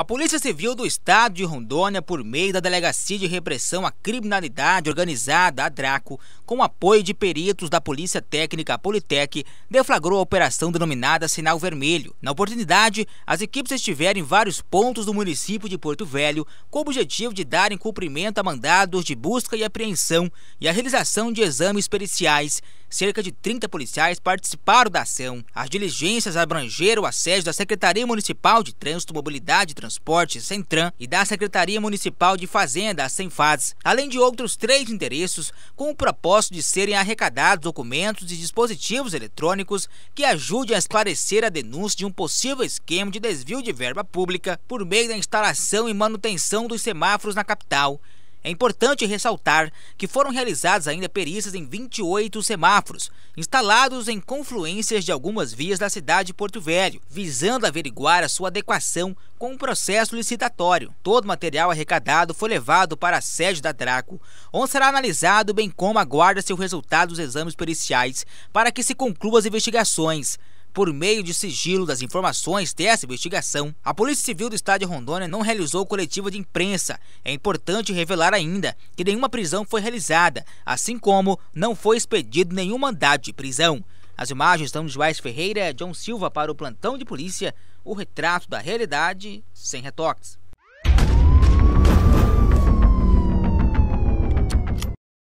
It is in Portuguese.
A Polícia Civil do Estado de Rondônia, por meio da Delegacia de Repressão à Criminalidade Organizada, a DRACO, com apoio de peritos da Polícia Técnica Politec, deflagrou a operação denominada Sinal Vermelho. Na oportunidade, as equipes estiveram em vários pontos do município de Porto Velho, com o objetivo de darem cumprimento a mandados de busca e apreensão e a realização de exames periciais. Cerca de 30 policiais participaram da ação. As diligências abrangeram a sede da Secretaria Municipal de Trânsito, Mobilidade e Transporte Transportes, Centran, e da Secretaria Municipal de Fazenda, Semfaz, além de outros três endereços com o propósito de serem arrecadados documentos e dispositivos eletrônicos que ajudem a esclarecer a denúncia de um possível esquema de desvio de verba pública por meio da instalação e manutenção dos semáforos na capital. É importante ressaltar que foram realizadas ainda perícias em 28 semáforos, instalados em confluências de algumas vias da cidade de Porto Velho, visando averiguar a sua adequação com o processo licitatório. Todo o material arrecadado foi levado para a sede da Draco, onde será analisado bem como aguarda-se o resultado dos exames periciais para que se concluam as investigações por meio de sigilo das informações dessa investigação. A Polícia Civil do Estado de Rondônia não realizou coletiva de imprensa. É importante revelar ainda que nenhuma prisão foi realizada, assim como não foi expedido nenhum mandado de prisão. As imagens são de Joás Ferreira, John Silva para o plantão de polícia, o retrato da realidade sem retoques.